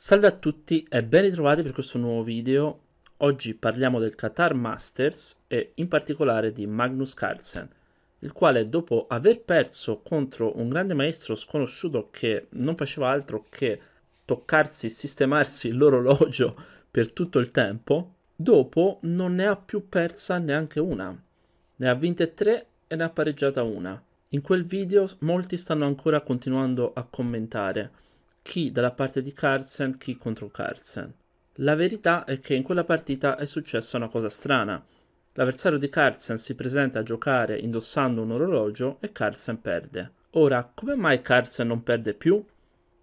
Salve a tutti e ben ritrovati per questo nuovo video. Oggi parliamo del Qatar Masters e in particolare di Magnus Carlsen, il quale dopo aver perso contro un grande maestro sconosciuto che non faceva altro che toccarsi e sistemarsi l'orologio per tutto il tempo, dopo non ne ha più persa neanche una. Ne ha vinte tre e ne ha pareggiata una. In quel video molti stanno ancora continuando a commentare chi dalla parte di Carlsen, chi contro Carlsen. La verità è che in quella partita è successa una cosa strana. L'avversario di Carlsen si presenta a giocare indossando un orologio e Carlsen perde. Ora, come mai Carlsen non perde più?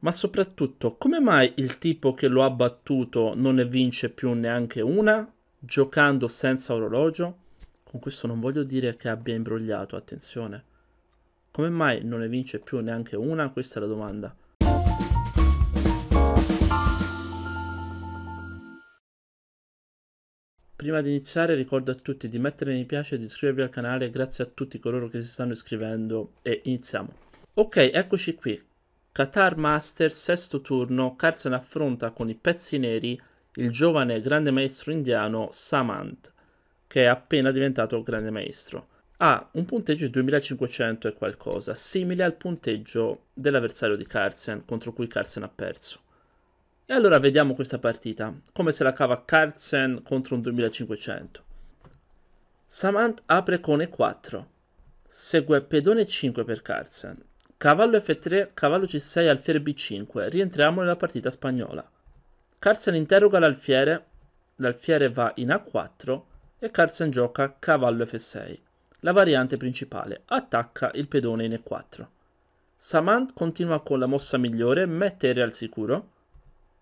Ma soprattutto, come mai il tipo che lo ha battuto non ne vince più neanche una, giocando senza orologio? Con questo non voglio dire che abbia imbrogliato, attenzione. Come mai non ne vince più neanche una? Questa è la domanda. Prima di iniziare ricordo a tutti di mettere mi piace e di iscrivervi al canale, grazie a tutti coloro che si stanno iscrivendo e iniziamo. Ok, eccoci qui. Qatar Master, sesto turno, Carlsen affronta con i pezzi neri il giovane grande maestro indiano Samant, che è appena diventato grande maestro. Ha ah, un punteggio di 2500 e qualcosa, simile al punteggio dell'avversario di Carlsen, contro cui Carlsen ha perso. E allora vediamo questa partita, come se la cava Carlsen contro un 2500. Samant apre con E4, segue pedone 5 per Carlsen, cavallo F3, cavallo C6, alfiere B5, rientriamo nella partita spagnola. Carlsen interroga l'alfiere, l'alfiere va in A4 e Carlsen gioca cavallo F6, la variante principale, attacca il pedone in E4. Samant continua con la mossa migliore, mette il re al sicuro,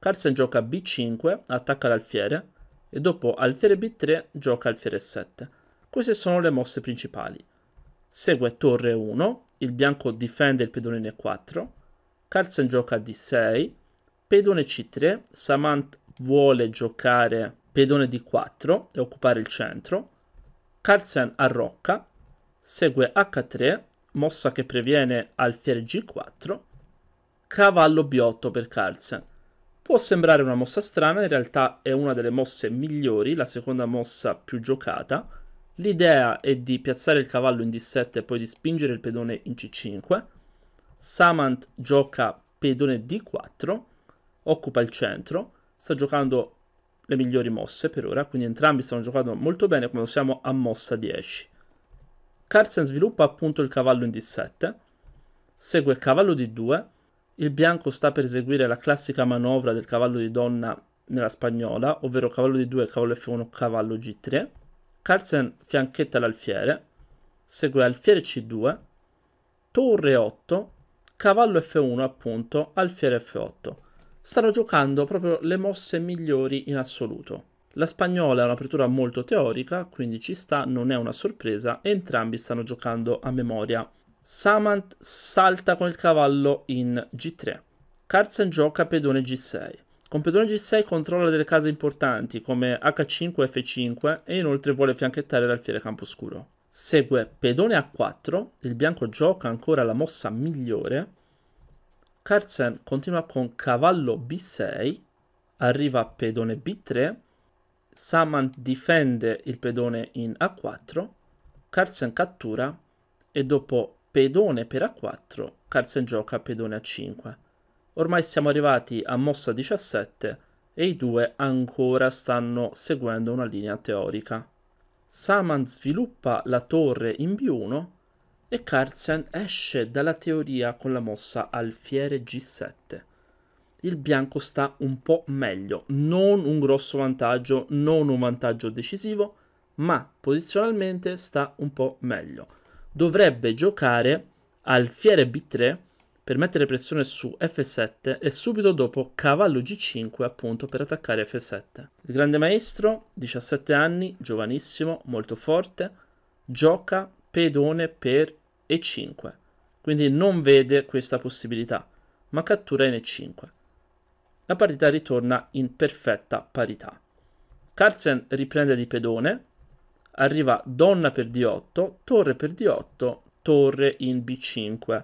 Carlsen gioca b5, attacca l'alfiere e dopo alfiere b3 gioca alfiere 7. Queste sono le mosse principali. Segue torre 1, il bianco difende il pedone in e4, Carlsen gioca d6, pedone c3, Samant vuole giocare pedone d4 e occupare il centro, Carlsen arrocca, segue h3, mossa che previene alfiere g4, cavallo b8 per Carlsen. Può sembrare una mossa strana, in realtà è una delle mosse migliori, la seconda mossa più giocata. L'idea è di piazzare il cavallo in D7 e poi di spingere il pedone in C5. Samant gioca pedone D4, occupa il centro, sta giocando le migliori mosse per ora, quindi entrambi stanno giocando molto bene quando siamo a mossa 10. Carlsen sviluppa appunto il cavallo in D7, segue cavallo D2, il bianco sta per eseguire la classica manovra del cavallo di donna nella spagnola, ovvero cavallo di 2, cavallo F1, cavallo G3. Carlsen fianchetta l'alfiere, segue alfiere C2, torre 8, cavallo F1 appunto, alfiere F8. Stanno giocando proprio le mosse migliori in assoluto. La spagnola è un'apertura molto teorica, quindi ci sta, non è una sorpresa, entrambi stanno giocando a memoria. Samant salta con il cavallo in G3. Carlsen gioca pedone G6. Con pedone G6 controlla delle case importanti come H5 F5 e inoltre vuole fianchettare l'alfiere Camposcuro. Segue pedone A4, il bianco gioca ancora la mossa migliore. Carlsen continua con cavallo B6, arriva pedone B3, Samant difende il pedone in A4, Carlsen cattura e dopo pedone per A4, Carlsen gioca pedone A5. Ormai siamo arrivati a mossa 17 e i due ancora stanno seguendo una linea teorica. Saman sviluppa la torre in B1 e Carlsen esce dalla teoria con la mossa alfiere G7. Il bianco sta un po' meglio, non un grosso vantaggio, non un vantaggio decisivo, ma posizionalmente sta un po' meglio dovrebbe giocare al fiere b3 per mettere pressione su f7 e subito dopo cavallo g5 appunto per attaccare f7. Il grande maestro, 17 anni, giovanissimo, molto forte, gioca pedone per e5, quindi non vede questa possibilità, ma cattura in e5. La partita ritorna in perfetta parità. Carlsen riprende di pedone, arriva donna per d8, torre per d8, torre in b5.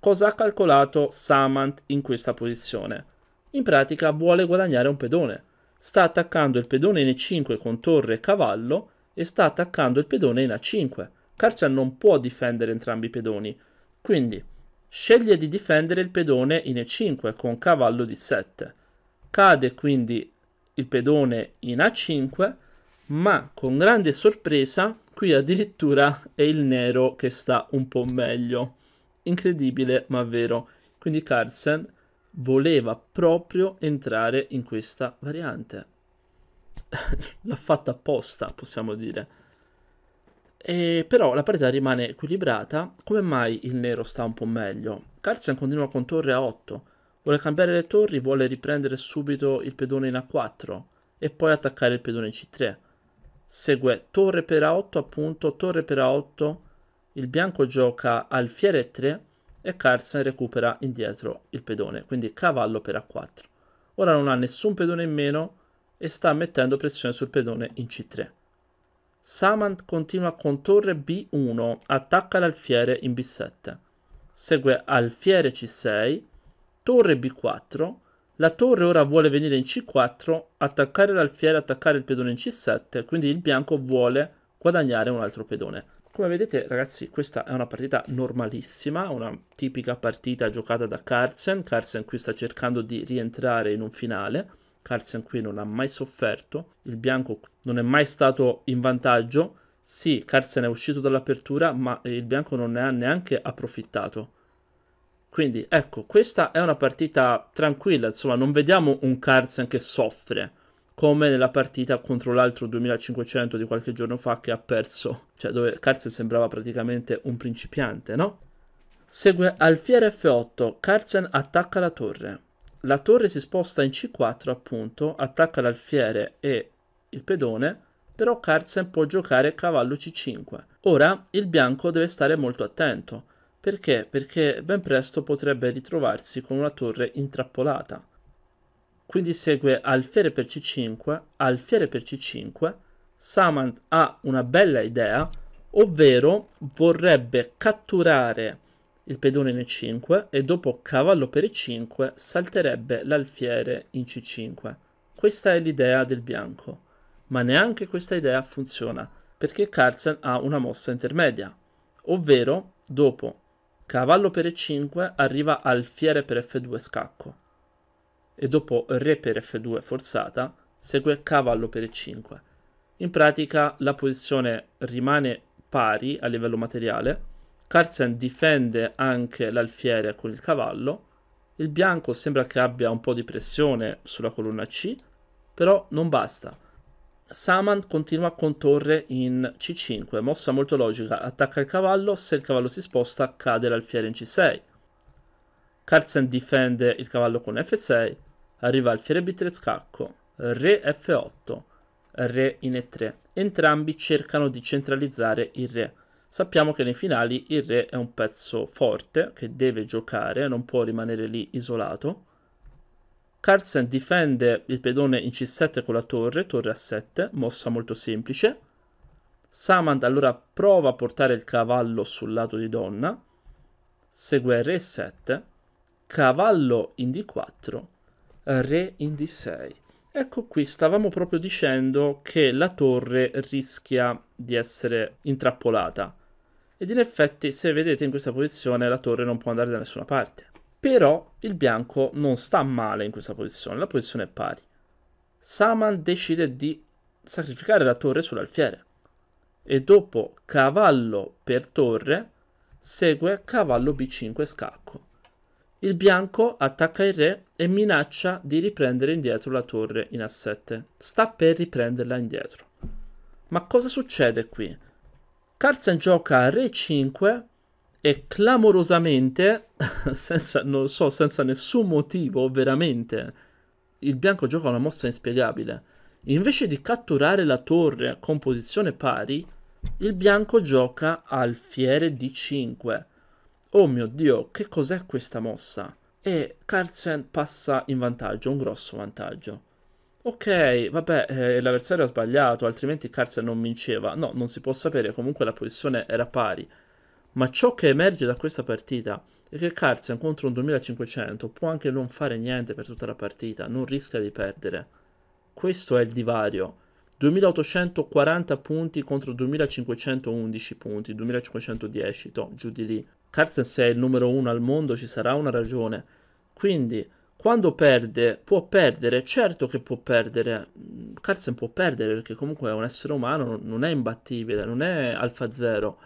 Cosa ha calcolato Samant in questa posizione? In pratica vuole guadagnare un pedone. Sta attaccando il pedone in e5 con torre e cavallo e sta attaccando il pedone in a5. Carsian non può difendere entrambi i pedoni, quindi sceglie di difendere il pedone in e5 con cavallo di 7. Cade quindi il pedone in a5 ma con grande sorpresa qui addirittura è il nero che sta un po' meglio. Incredibile ma vero. Quindi Carlsen voleva proprio entrare in questa variante. L'ha fatta apposta, possiamo dire. E però la partita rimane equilibrata. Come mai il nero sta un po' meglio? Carlsen continua con torre a 8. Vuole cambiare le torri, vuole riprendere subito il pedone in A4 e poi attaccare il pedone in C3 segue torre per a8 appunto torre per a8 il bianco gioca alfiere 3 e Carlsen recupera indietro il pedone quindi cavallo per a4 ora non ha nessun pedone in meno e sta mettendo pressione sul pedone in c3 Samant continua con torre b1 attacca l'alfiere in b7 segue alfiere c6 torre b4 la torre ora vuole venire in c4, attaccare l'alfiere, attaccare il pedone in c7, quindi il bianco vuole guadagnare un altro pedone. Come vedete ragazzi questa è una partita normalissima, una tipica partita giocata da Carlsen, Carlsen qui sta cercando di rientrare in un finale, Carlsen qui non ha mai sofferto, il bianco non è mai stato in vantaggio, sì Carlsen è uscito dall'apertura ma il bianco non ne ha neanche approfittato quindi ecco, questa è una partita tranquilla, insomma, non vediamo un Carlsen che soffre come nella partita contro l'altro 2500 di qualche giorno fa che ha perso, cioè dove Carlsen sembrava praticamente un principiante, no? Segue alfiere F8, Carlsen attacca la torre. La torre si sposta in C4 appunto, attacca l'alfiere e il pedone, però Carlsen può giocare cavallo C5. Ora il bianco deve stare molto attento perché? Perché ben presto potrebbe ritrovarsi con una torre intrappolata. Quindi segue alfiere per c5, alfiere per c5, Samant ha una bella idea, ovvero vorrebbe catturare il pedone in e5 e dopo cavallo per e5 salterebbe l'alfiere in c5. Questa è l'idea del bianco, ma neanche questa idea funziona perché Carlsen ha una mossa intermedia, ovvero dopo Cavallo per E5 arriva al fiere per F2 scacco e dopo Re per F2 forzata segue Cavallo per E5. In pratica la posizione rimane pari a livello materiale, Carlsen difende anche l'alfiere con il cavallo, il bianco sembra che abbia un po' di pressione sulla colonna C, però non basta. Saman continua a contorre in c5, mossa molto logica, attacca il cavallo, se il cavallo si sposta cade l'alfiere in c6. Carlsen difende il cavallo con f6, arriva alfiere b3 scacco, re f8, re in e3. Entrambi cercano di centralizzare il re. Sappiamo che nei finali il re è un pezzo forte che deve giocare, non può rimanere lì isolato Carlsen difende il pedone in C7 con la torre, torre a 7, mossa molto semplice. Samand allora prova a portare il cavallo sul lato di donna, segue re 7, cavallo in D4, re in D6. Ecco qui, stavamo proprio dicendo che la torre rischia di essere intrappolata. Ed in effetti, se vedete in questa posizione, la torre non può andare da nessuna parte. Però il bianco non sta male in questa posizione, la posizione è pari. Saman decide di sacrificare la torre sull'alfiere e dopo cavallo per torre segue cavallo b5 scacco. Il bianco attacca il re e minaccia di riprendere indietro la torre in a7. Sta per riprenderla indietro. Ma cosa succede qui? Carlsen gioca re 5 e clamorosamente, senza, non so, senza nessun motivo, veramente, il bianco gioca una mossa inspiegabile. Invece di catturare la torre a composizione pari, il bianco gioca alfiere di 5. Oh mio dio, che cos'è questa mossa? E Carlsen passa in vantaggio, un grosso vantaggio. Ok, vabbè, eh, l'avversario ha sbagliato, altrimenti Carlsen non vinceva. No, non si può sapere, comunque la posizione era pari. Ma ciò che emerge da questa partita è che Carlsen contro un 2500 può anche non fare niente per tutta la partita, non rischia di perdere. Questo è il divario. 2840 punti contro 2511 punti, 2510, to, giù di lì. Carlsen se è il numero uno al mondo ci sarà una ragione. Quindi quando perde, può perdere, certo che può perdere, Carlsen può perdere perché comunque è un essere umano, non è imbattibile, non è alfa zero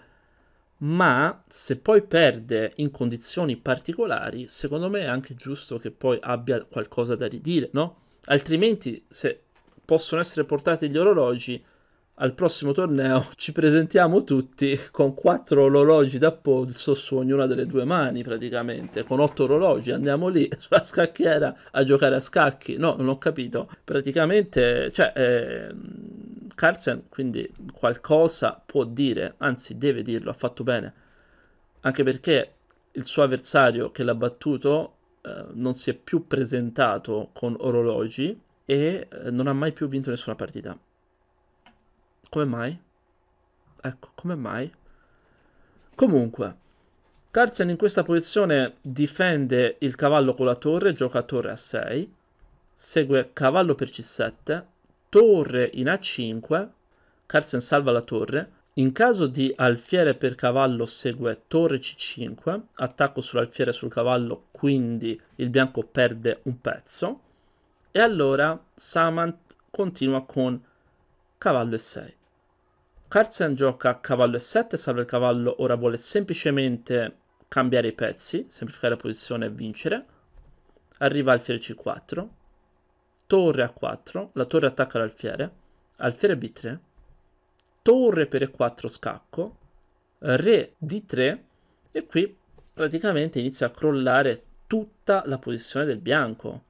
ma se poi perde in condizioni particolari, secondo me è anche giusto che poi abbia qualcosa da ridire, no? Altrimenti, se possono essere portati gli orologi, al prossimo torneo ci presentiamo tutti con quattro orologi da polso su ognuna delle due mani praticamente, con otto orologi, andiamo lì sulla scacchiera a giocare a scacchi, no, non ho capito, praticamente, cioè... Eh Carlsen quindi qualcosa può dire, anzi deve dirlo, ha fatto bene, anche perché il suo avversario che l'ha battuto eh, non si è più presentato con orologi e eh, non ha mai più vinto nessuna partita. Come mai? Ecco, come mai? Comunque, Carlsen in questa posizione difende il cavallo con la torre, gioca a torre a 6, segue cavallo per c7, torre in A5, Carlsen salva la torre, in caso di alfiere per cavallo segue torre C5, attacco sull'alfiere sul cavallo, quindi il bianco perde un pezzo, e allora Samant continua con cavallo E6. Carlsen gioca cavallo E7, salva il cavallo, ora vuole semplicemente cambiare i pezzi, semplificare la posizione e vincere. Arriva alfiere C4, torre a 4, la torre attacca l'alfiere, alfiere b3, torre per e4 scacco, re d3 e qui praticamente inizia a crollare tutta la posizione del bianco.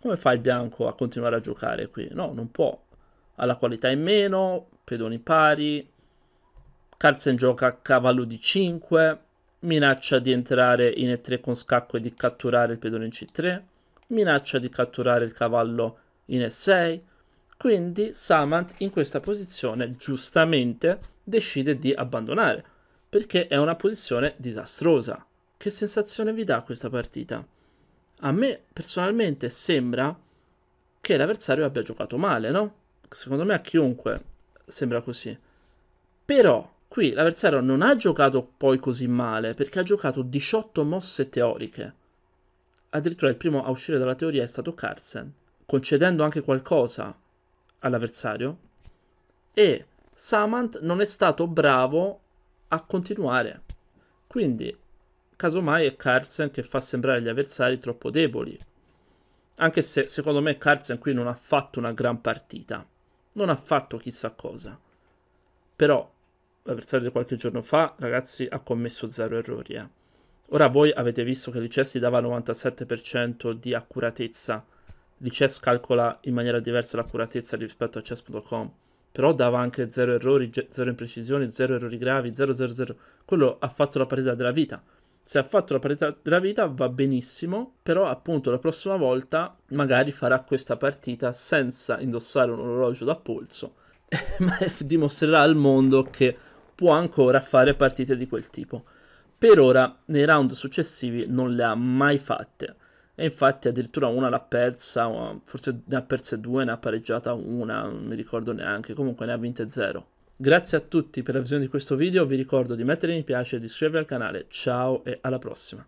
Come fa il bianco a continuare a giocare qui? No, non può. Ha la qualità in meno, pedoni pari, Carlsen gioca a cavallo d 5, minaccia di entrare in E3 con scacco e di catturare il pedone in C3 minaccia di catturare il cavallo in E6, quindi Samant in questa posizione giustamente decide di abbandonare, perché è una posizione disastrosa. Che sensazione vi dà questa partita? A me personalmente sembra che l'avversario abbia giocato male, no? Secondo me a chiunque sembra così. Però qui l'avversario non ha giocato poi così male perché ha giocato 18 mosse teoriche addirittura il primo a uscire dalla teoria è stato Carlsen, concedendo anche qualcosa all'avversario, e Samant non è stato bravo a continuare. Quindi, casomai è Carlsen che fa sembrare gli avversari troppo deboli. Anche se secondo me Carlsen qui non ha fatto una gran partita, non ha fatto chissà cosa. Però l'avversario di qualche giorno fa, ragazzi, ha commesso zero errori. Eh. Ora voi avete visto che l'ICES ti dava il 97% di accuratezza. L'ICES calcola in maniera diversa l'accuratezza rispetto a chess.com, però dava anche 0 errori, 0 imprecisioni, 0 errori gravi, 000. Quello ha fatto la parità della vita. Se ha fatto la parità della vita va benissimo, però appunto la prossima volta magari farà questa partita senza indossare un orologio da polso, ma dimostrerà al mondo che può ancora fare partite di quel tipo. Per ora nei round successivi non le ha mai fatte e infatti addirittura una l'ha persa, forse ne ha perse due, ne ha pareggiata una, non mi ricordo neanche, comunque ne ha vinte zero. Grazie a tutti per la visione di questo video, vi ricordo di mettere mi piace e di iscrivervi al canale, ciao e alla prossima.